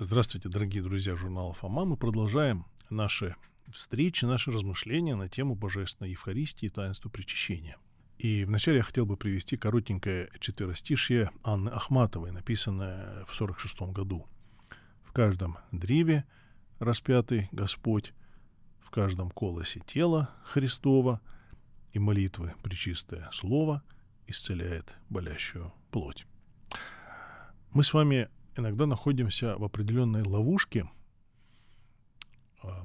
Здравствуйте, дорогие друзья журнала «Фома». Мы продолжаем наши встречи, наши размышления на тему Божественной Евхаристии и таинства причащения. И вначале я хотел бы привести коротенькое четверостишье Анны Ахматовой, написанное в 46 году. «В каждом древе распятый Господь, в каждом колосе тела Христова и молитвы причистое слово исцеляет болящую плоть». Мы с вами иногда находимся в определенной ловушке а,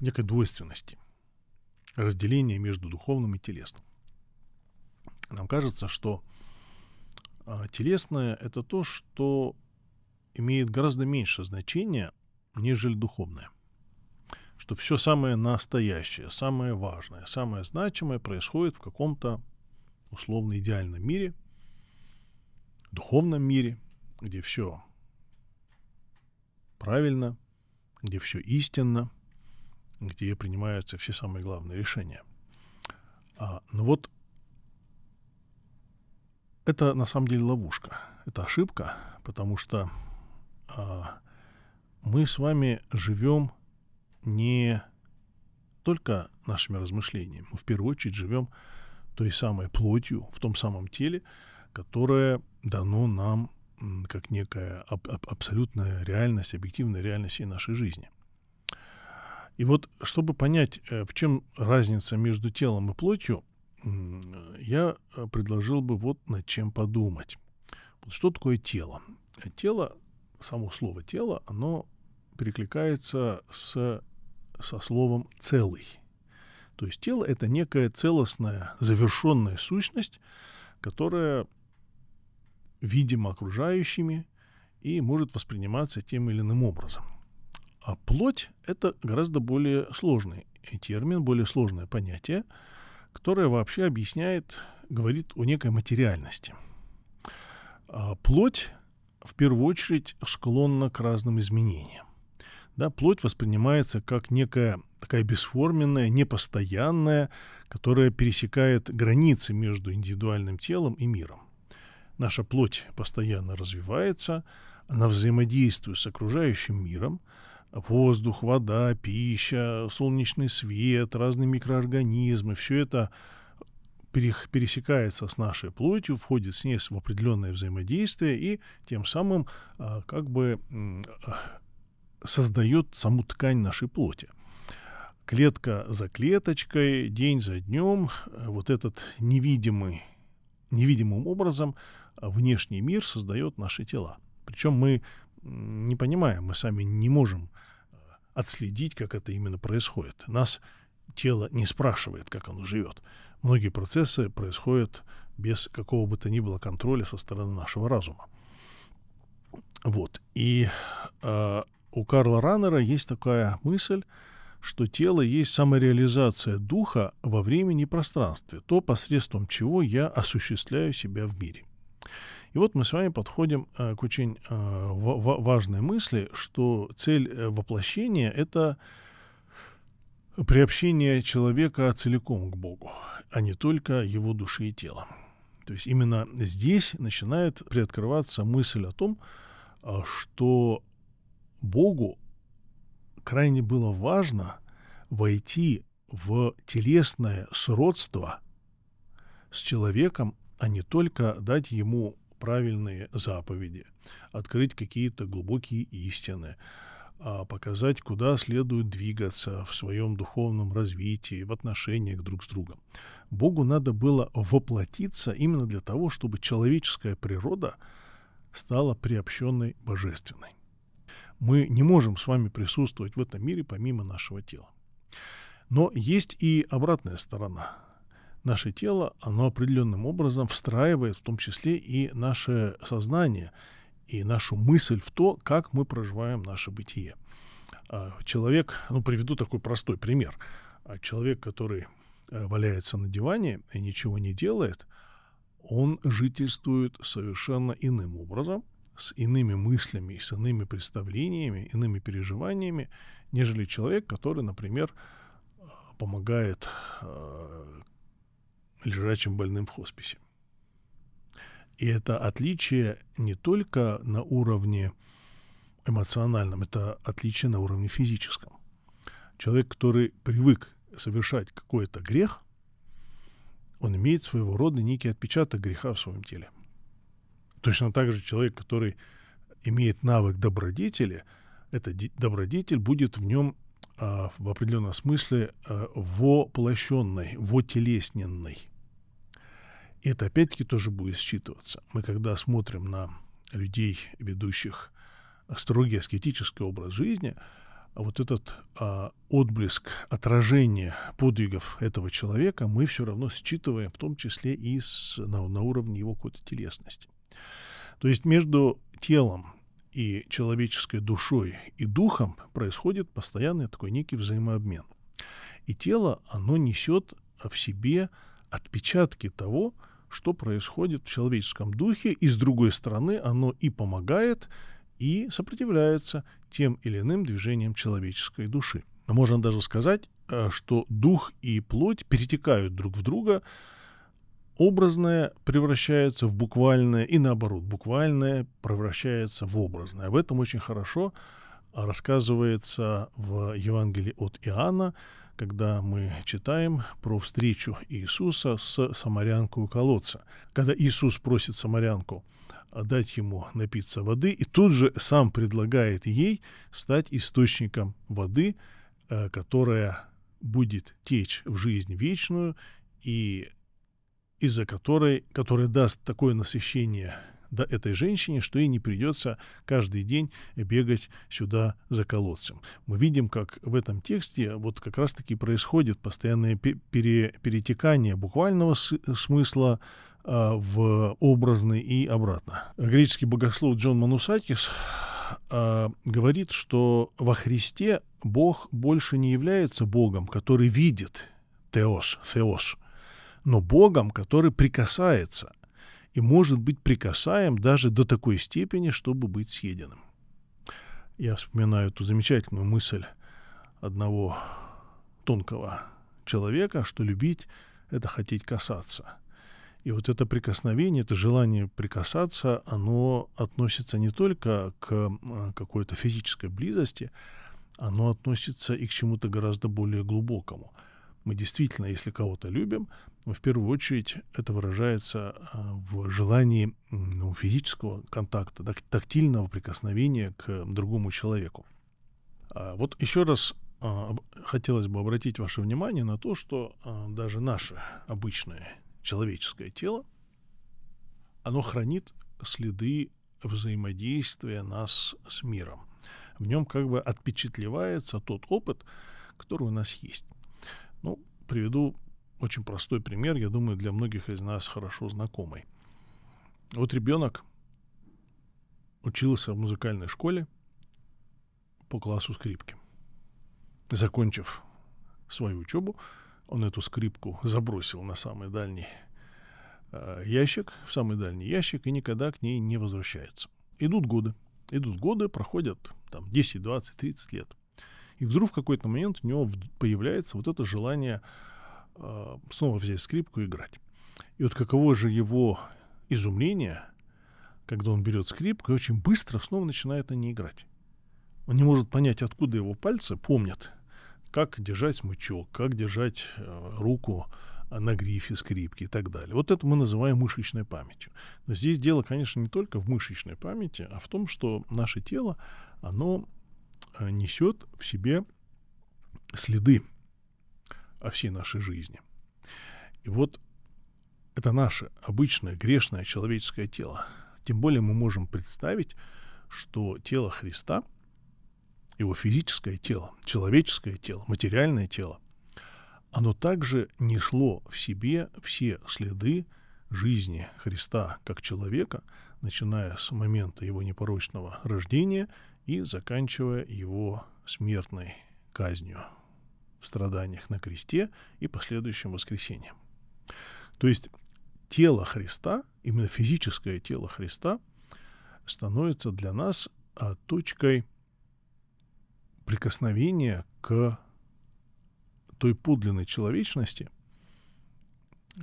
некой двойственности, разделения между духовным и телесным. Нам кажется, что а, телесное — это то, что имеет гораздо меньше значения, нежели духовное. Что все самое настоящее, самое важное, самое значимое происходит в каком-то условно идеальном мире, духовном мире, где все правильно, где все истинно, где принимаются все самые главные решения. А, ну вот, это на самом деле ловушка, это ошибка, потому что а, мы с вами живем не только нашими размышлениями, мы в первую очередь живем той самой плотью в том самом теле, которое дано нам как некая аб- аб- абсолютная реальность, объективная реальность всей нашей жизни. И вот, чтобы понять, э, в чем разница между телом и плотью, я э, предложил бы вот над чем подумать. Вот что такое тело? Тело, само слово тело, оно перекликается с, со словом целый. То есть тело это некая целостная, завершенная сущность, которая видимо окружающими и может восприниматься тем или иным образом. А плоть — это гораздо более сложный термин, более сложное понятие, которое вообще объясняет, говорит о некой материальности. А плоть в первую очередь склонна к разным изменениям. Да, плоть воспринимается как некая такая бесформенная, непостоянная, которая пересекает границы между индивидуальным телом и миром. Наша плоть постоянно развивается, она взаимодействует с окружающим миром, воздух, вода, пища, солнечный свет, разные микроорганизмы, все это пересекается с нашей плотью, входит с ней в определенное взаимодействие и тем самым а, как бы создает саму ткань нашей плоти. Клетка за клеточкой, день за днем, э, вот этот невидимый, невидимым образом внешний мир создает наши тела. Причем мы не понимаем, мы сами не можем э, отследить, как это именно происходит. Нас тело не спрашивает, как оно живет. Многие процессы происходят без какого бы то ни было контроля со стороны нашего разума. Вот. И э, у Карла Раннера есть такая мысль, что тело есть самореализация духа во времени и пространстве, то, посредством чего я осуществляю себя в мире. И вот мы с вами подходим э, к очень э, важной мысли, что цель э, воплощения — это приобщение человека целиком к Богу, а не только его души и тела. То есть именно здесь начинает приоткрываться мысль о том, что Богу крайне было важно войти в телесное сродство с человеком а не только дать ему правильные заповеди, открыть какие-то глубокие истины, а показать, куда следует двигаться в своем духовном развитии, в отношениях друг с другом. Богу надо было воплотиться именно для того, чтобы человеческая природа стала приобщенной божественной. Мы не можем с вами присутствовать в этом мире помимо нашего тела. Но есть и обратная сторона наше тело, оно определенным образом встраивает в том числе и наше сознание, и нашу мысль в то, как мы проживаем наше бытие. А, человек, ну приведу такой простой пример. А, человек, который э, валяется на диване и ничего не делает, он жительствует совершенно иным образом, с иными мыслями, с иными представлениями, иными переживаниями, нежели человек, который, например, э, помогает э, лежачим больным в хосписе. И это отличие не только на уровне эмоциональном, это отличие на уровне физическом. Человек, который привык совершать какой-то грех, он имеет своего рода некий отпечаток греха в своем теле. Точно так же человек, который имеет навык добродетели, этот добродетель будет в нем а, в определенном смысле э, воплощенной, вотелесненной. И это опять-таки тоже будет считываться. Мы когда смотрим на людей, ведущих строгий аскетический образ жизни, вот этот а, отблеск, отражение подвигов этого человека мы все равно считываем, в том числе и с, на, на уровне его какой-то телесности. То есть между телом и человеческой душой и духом происходит постоянный такой некий взаимообмен. И тело, оно несет в себе отпечатки того, что происходит в человеческом духе, и с другой стороны оно и помогает, и сопротивляется тем или иным движениям человеческой души. Можно даже сказать, э, что дух и плоть перетекают друг в друга, образное превращается в буквальное, и наоборот, буквальное превращается в образное. Об этом очень хорошо а, рассказывается в Евангелии от Иоанна, когда мы читаем про встречу Иисуса с самарянкой у колодца. Когда Иисус просит самарянку а, дать ему напиться воды, и тут же сам предлагает ей стать источником воды, э, которая будет течь в жизнь вечную и из-за которой, которая даст такое насыщение до этой женщине, что ей не придется каждый день бегать сюда за колодцем. Мы видим, как в этом тексте вот как раз-таки происходит постоянное пере перетекание буквального смысла а, в образный и обратно. Греческий богослов Джон Манусакис а, говорит, что во Христе Бог больше не является Богом, который видит, теос, теос, но Богом, который прикасается и может быть прикасаем даже до такой степени, чтобы быть съеденным. Я вспоминаю эту замечательную мысль одного тонкого человека, что любить — это хотеть касаться. И вот это прикосновение, это желание прикасаться, оно относится не только к э, какой-то физической близости, оно относится и к чему-то гораздо более глубокому — мы действительно, если кого-то любим, мы в первую очередь это выражается а, в желании ну, физического контакта, тактильного прикосновения к другому человеку. А вот еще раз а, хотелось бы обратить ваше внимание на то, что даже наше обычное человеческое тело, оно хранит следы взаимодействия нас с миром. В нем как бы отпечатлевается тот опыт, который у нас есть. Ну, приведу очень простой пример, я думаю, для многих из нас хорошо знакомый. Вот ребенок учился в музыкальной школе по классу скрипки. Закончив свою учебу, он эту скрипку забросил на самый дальний э, ящик, в самый дальний ящик и никогда к ней не возвращается. Идут годы. Идут годы, проходят там 10, 20, 30 лет. И вдруг в какой-то момент у него появляется вот это желание э, снова взять скрипку и играть. И вот каково же его изумление, когда он берет скрипку и очень быстро снова начинает на ней играть. Он не может понять, откуда его пальцы помнят, как держать мычок, как держать э, руку а, на грифе скрипки и так далее. Вот это мы называем мышечной памятью. Но здесь дело, конечно, не только в мышечной памяти, а в том, что наше тело, оно Э, несет в себе следы о всей нашей жизни. И вот это наше обычное грешное человеческое тело. Тем более мы можем представить, что тело Христа, его физическое тело, человеческое тело, материальное тело, оно также несло в себе все следы жизни Христа как человека, начиная с момента его непорочного рождения – и заканчивая его смертной казнью в страданиях на кресте и последующим воскресением. То есть тело Христа, именно физическое тело Христа, становится для нас а, точкой прикосновения к той подлинной человечности,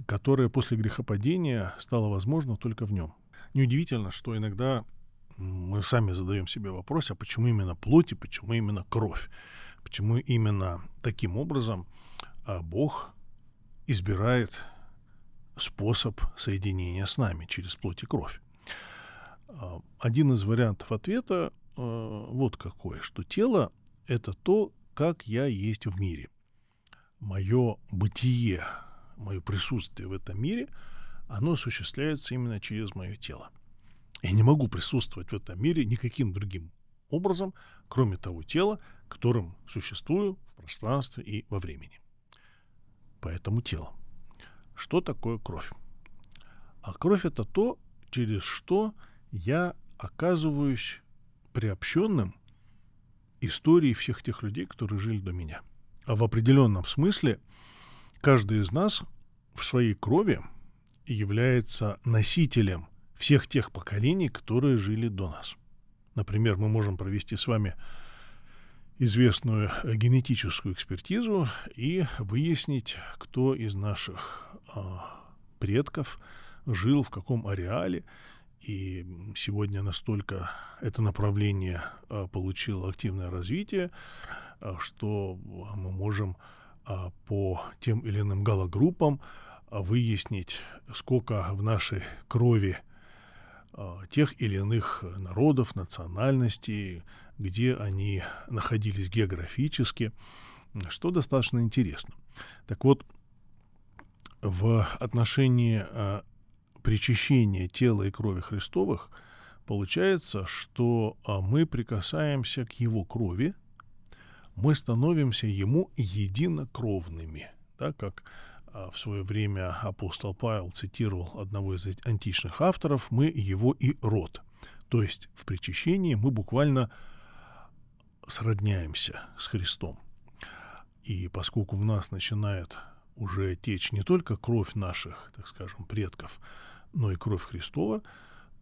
которая после грехопадения стала возможна только в нем. Неудивительно, что иногда мы сами задаем себе вопрос, а почему именно плоть и почему именно кровь? Почему именно таким образом а, Бог избирает способ соединения с нами через плоть и кровь? А, один из вариантов ответа а, вот какой, что тело — это то, как я есть в мире. Мое бытие, мое присутствие в этом мире, оно осуществляется именно через мое тело — я не могу присутствовать в этом мире никаким другим образом, кроме того тела, которым существую в пространстве и во времени. Поэтому тело. Что такое кровь? А кровь это то, через что я оказываюсь приобщенным истории всех тех людей, которые жили до меня. А в определенном смысле каждый из нас в своей крови является носителем всех тех поколений, которые жили до нас. Например, мы можем провести с вами известную э, генетическую экспертизу и выяснить, кто из наших э, предков жил в каком ареале. И сегодня настолько это направление э, получило активное развитие, э, что мы можем э, по тем или иным галогруппам выяснить, сколько в нашей крови э, а, тех или иных народов, национальностей, где они находились географически, что достаточно интересно. Так вот, в отношении э, причащения тела и крови Христовых получается, что а, мы прикасаемся к Его крови, мы становимся Ему единокровными, да, как а в свое время апостол Павел цитировал одного из античных авторов, мы его и род. То есть в причащении мы буквально сродняемся с Христом. И поскольку в нас начинает уже течь не только кровь наших, так скажем, предков, но и кровь Христова,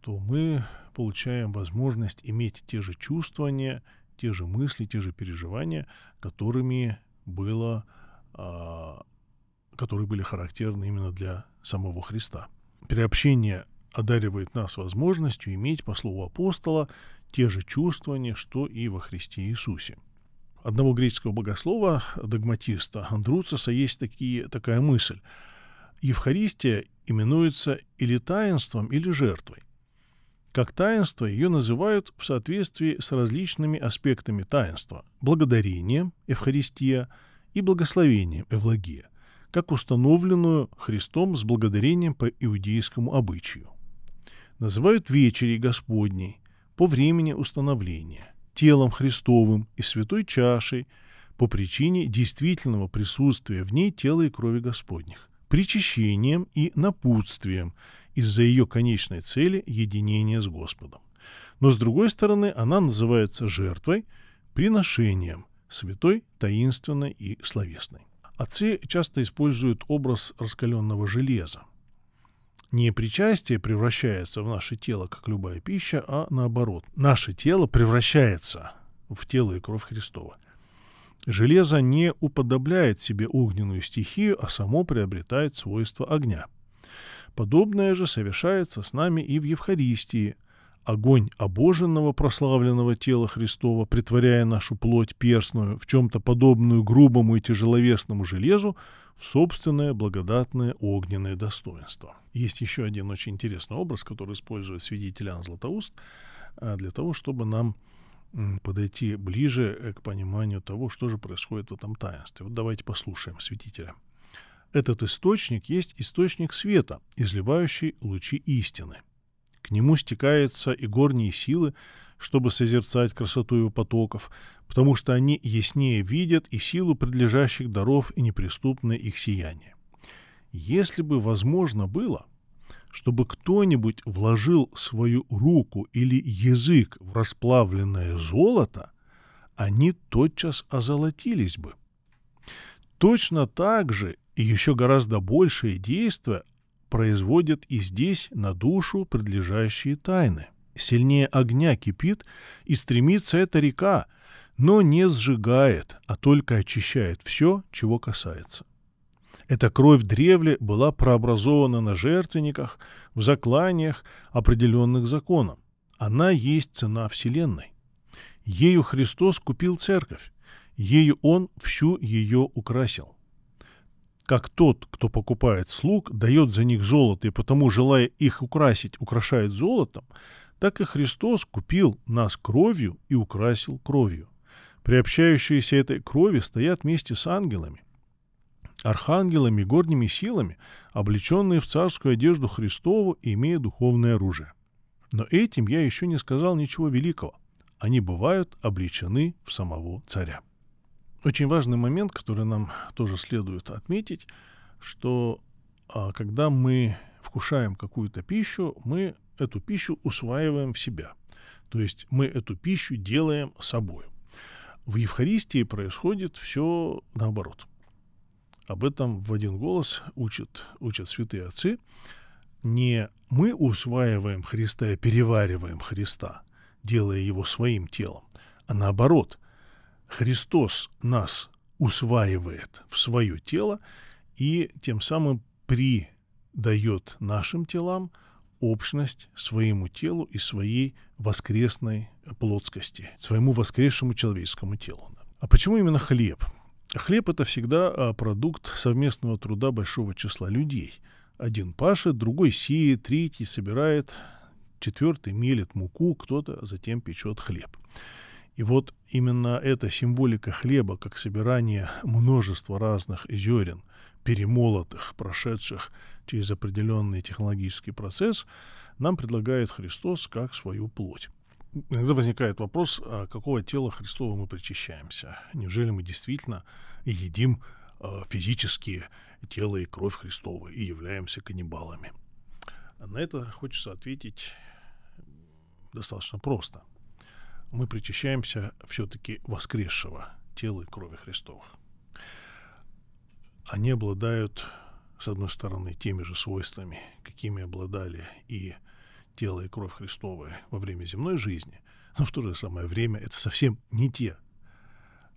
то мы получаем возможность иметь те же чувствования, те же мысли, те же переживания, которыми было а, которые были характерны именно для самого Христа. Переобщение одаривает нас возможностью иметь, по слову апостола, те же чувствования, что и во Христе Иисусе. Одного греческого богослова, догматиста Андруцеса есть такие, такая мысль. Евхаристия именуется или таинством, или жертвой. Как таинство ее называют в соответствии с различными аспектами таинства – благодарением, Евхаристия, и благословением, эвлагия как установленную Христом с благодарением по иудейскому обычаю. Называют вечери Господней по времени установления, телом Христовым и святой чашей по причине действительного присутствия в ней тела и крови Господних, причащением и напутствием из-за ее конечной цели единения с Господом. Но с другой стороны, она называется жертвой, приношением, святой, таинственной и словесной. Отцы часто используют образ раскаленного железа. Не причастие превращается в наше тело, как любая пища, а наоборот. Наше тело превращается в тело и кровь Христова. Железо не уподобляет себе огненную стихию, а само приобретает свойства огня. Подобное же совершается с нами и в Евхаристии, огонь обоженного прославленного тела Христова, притворяя нашу плоть перстную, в чем-то подобную грубому и тяжеловесному железу, в собственное благодатное огненное достоинство. Есть еще один очень интересный образ, который использует свидетель Иоанн Златоуст, э, для того, чтобы нам подойти ближе э, к пониманию того, что же происходит в этом таинстве. Вот давайте послушаем святителя. Этот источник есть источник света, изливающий лучи истины – к нему стекаются и горние силы, чтобы созерцать красоту его потоков, потому что они яснее видят и силу предлежащих даров и неприступное их сияние. Если бы возможно было, чтобы кто-нибудь вложил свою руку или язык в расплавленное золото, они тотчас озолотились бы. Точно так же и еще гораздо большие действия производит и здесь на душу предлежащие тайны. Сильнее огня кипит, и стремится эта река, но не сжигает, а только очищает все, чего касается. Эта кровь древле была прообразована на жертвенниках, в закланиях, определенных законом. Она есть цена Вселенной. Ею Христос купил церковь, ею Он всю ее украсил как тот, кто покупает слуг, дает за них золото и потому, желая их украсить, украшает золотом, так и Христос купил нас кровью и украсил кровью. Приобщающиеся этой крови стоят вместе с ангелами, архангелами и горними силами, облеченные в царскую одежду Христову и имея духовное оружие. Но этим я еще не сказал ничего великого. Они бывают облечены в самого царя очень важный момент, который нам тоже следует отметить, что а, когда мы вкушаем какую-то пищу, мы эту пищу усваиваем в себя. То есть мы эту пищу делаем собой. В Евхаристии происходит все наоборот. Об этом в один голос учат, учат святые отцы. Не мы усваиваем Христа и перевариваем Христа, делая его своим телом, а наоборот – Христос нас усваивает в свое тело и тем самым придает нашим телам общность своему телу и своей воскресной плотскости, своему воскресшему человеческому телу. А почему именно хлеб? Хлеб – это всегда а, продукт совместного труда большого числа людей. Один пашет, другой сеет, третий собирает, четвертый мелет муку, кто-то затем печет хлеб. И вот именно эта символика хлеба, как собирание множества разных зерен, перемолотых, прошедших через определенный технологический процесс, нам предлагает Христос как свою плоть. Иногда возникает вопрос, а какого тела Христова мы причащаемся? Неужели мы действительно едим э, физические тело и кровь Христова и являемся каннибалами? На это хочется ответить достаточно просто – мы причащаемся все-таки воскресшего тела и крови Христова. Они обладают, с одной стороны, теми же свойствами, какими обладали и тело и кровь Христовы во время земной жизни, но в то же самое время это совсем не те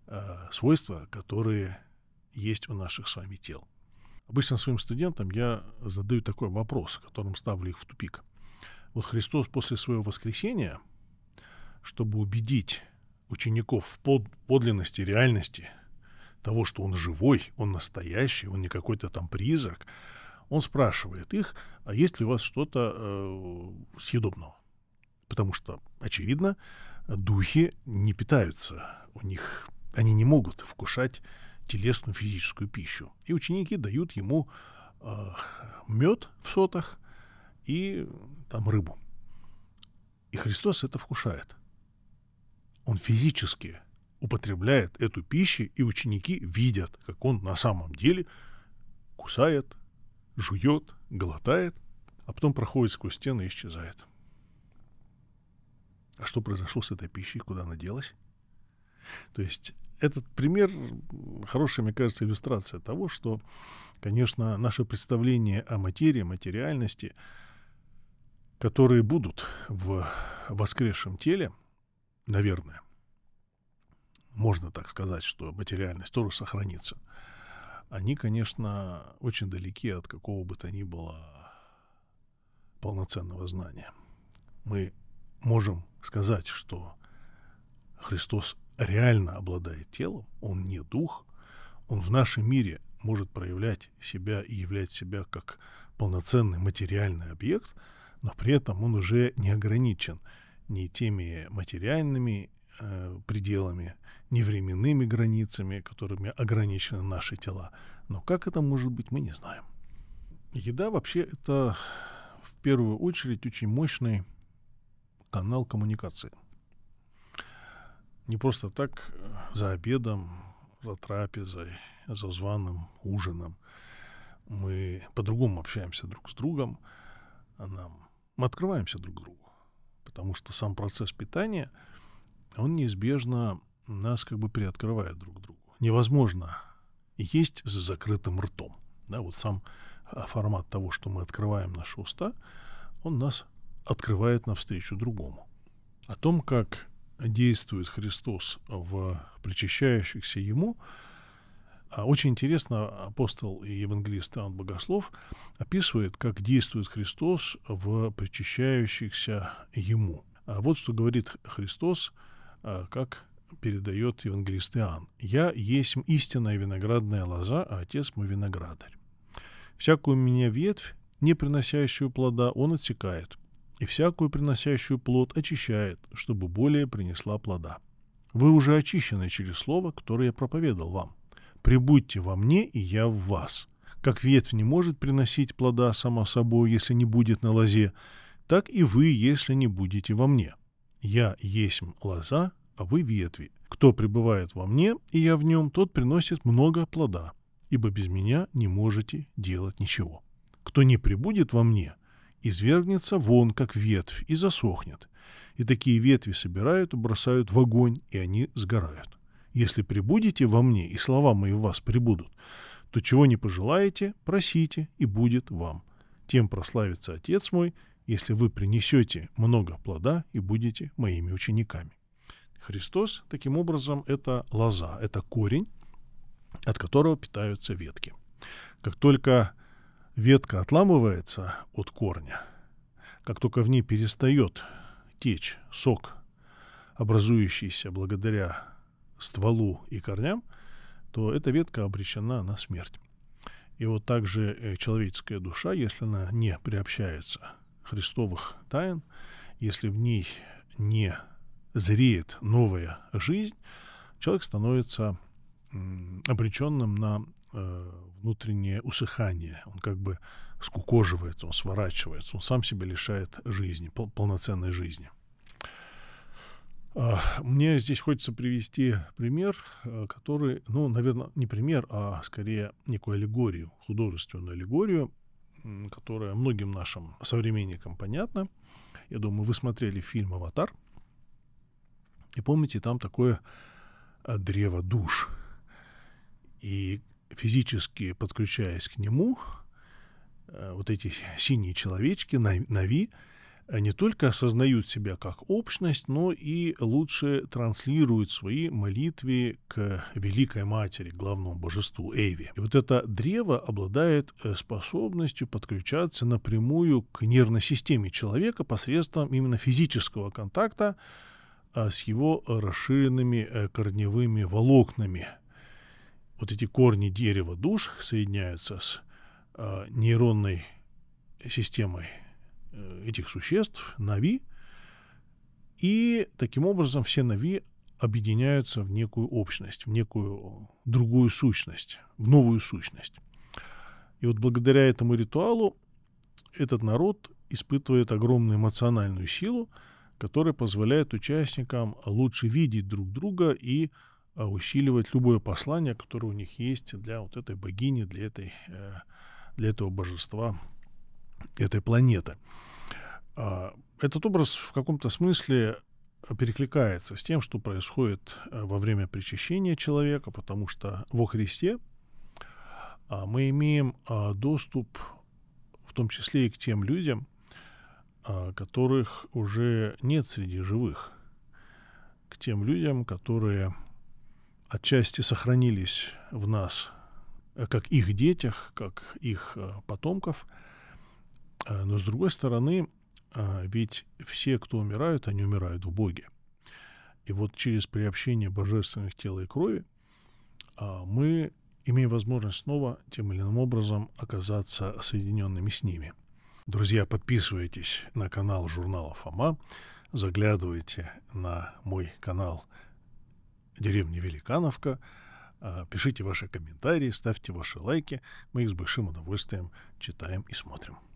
э, свойства, которые есть у наших с вами тел. Обычно своим студентам я задаю такой вопрос, которым ставлю их в тупик. Вот Христос после своего воскресения – чтобы убедить учеников в под, подлинности, реальности того, что он живой, он настоящий, он не какой-то там призрак, он спрашивает их, а есть ли у вас что-то э, съедобного? Потому что, очевидно, духи не питаются, у них они не могут вкушать телесную физическую пищу. И ученики дают ему э, мед в сотах и там рыбу. И Христос это вкушает он физически употребляет эту пищу, и ученики видят, как он на самом деле кусает, жует, глотает, а потом проходит сквозь стены и исчезает. А что произошло с этой пищей, куда она делась? То есть этот пример хорошая, мне кажется, иллюстрация того, что, конечно, наше представление о материи, материальности, которые будут в воскресшем теле – наверное, можно так сказать, что материальность тоже сохранится, они, конечно, очень далеки от какого бы то ни было полноценного знания. Мы можем сказать, что Христос реально обладает телом, он не дух, он в нашем мире может проявлять себя и являть себя как полноценный материальный объект, но при этом он уже не ограничен ни теми материальными э, пределами, ни временными границами, которыми ограничены наши тела. Но как это может быть, мы не знаем. Еда вообще это в первую очередь очень мощный канал коммуникации. Не просто так э, за обедом, за трапезой, за званым ужином мы по-другому общаемся друг с другом, а нам мы открываемся друг другу потому что сам процесс питания, он неизбежно нас как бы приоткрывает друг другу. Невозможно есть с закрытым ртом. Да, вот сам а, формат того, что мы открываем наши уста, он нас открывает навстречу другому. О том, как действует Христос в причащающихся Ему, а очень интересно, апостол и евангелист Иоанн Богослов описывает, как действует Христос в причащающихся Ему. А вот что говорит Христос, а, как передает евангелист Иоанн. «Я есть истинная виноградная лоза, а отец мой виноградарь. Всякую меня ветвь, не приносящую плода, он отсекает, и всякую приносящую плод очищает, чтобы более принесла плода. Вы уже очищены через слово, которое я проповедовал вам. Прибудьте во мне, и я в вас. Как ветвь не может приносить плода сама собой, если не будет на лозе, так и вы, если не будете во мне. Я есть лоза, а вы ветви. Кто пребывает во мне, и я в нем, тот приносит много плода, ибо без меня не можете делать ничего. Кто не прибудет во мне, извергнется вон, как ветвь, и засохнет. И такие ветви собирают и бросают в огонь, и они сгорают. Если прибудете во мне, и слова мои в вас прибудут, то чего не пожелаете, просите, и будет вам. Тем прославится Отец мой, если вы принесете много плода и будете моими учениками. Христос, таким образом, это лоза, это корень, от которого питаются ветки. Как только ветка отламывается от корня, как только в ней перестает течь сок, образующийся благодаря стволу и корням, то эта ветка обречена на смерть. И вот также э, человеческая душа, если она не приобщается Христовых тайн, если в ней не зреет новая жизнь, человек становится обреченным на э, внутреннее усыхание. Он как бы скукоживается, он сворачивается, он сам себя лишает жизни, полноценной жизни. А, мне здесь хочется привести пример, э, который, ну, наверное, не пример, а скорее некую аллегорию, художественную аллегорию, которая многим нашим современникам понятна. Я думаю, вы смотрели фильм «Аватар», и помните, там такое э, древо душ. И физически подключаясь к нему, э, вот эти синие человечки, Нави, не только осознают себя как общность, но и лучше транслируют свои молитвы к Великой Матери, главному божеству Эйве. И вот это древо обладает э, способностью подключаться напрямую к нервной системе человека посредством именно физического контакта а, с его расширенными э, корневыми волокнами. Вот эти корни дерева душ соединяются с а, нейронной системой этих существ, Нави, и таким образом все Нави объединяются в некую общность, в некую другую сущность, в новую сущность. И вот благодаря этому ритуалу этот народ испытывает огромную эмоциональную силу, которая позволяет участникам лучше видеть друг друга и а, усиливать любое послание, которое у них есть для вот этой богини, для, этой, э, для этого божества, этой планеты. А, этот образ в каком-то смысле перекликается с тем, что происходит э, во время причащения человека, потому что во Христе а, мы имеем а, доступ в том числе и к тем людям, которых уже нет среди живых, к тем людям, которые отчасти сохранились в нас, э, как их детях, как их э, потомков. Но, с другой стороны, а, ведь все, кто умирают, они умирают в Боге. И вот через приобщение божественных тела и крови а, мы имеем возможность снова тем или иным образом оказаться соединенными с ними. Друзья, подписывайтесь на канал журнала Фома, заглядывайте на мой канал Деревня Великановка, а, пишите ваши комментарии, ставьте ваши лайки. Мы их с большим удовольствием читаем и смотрим.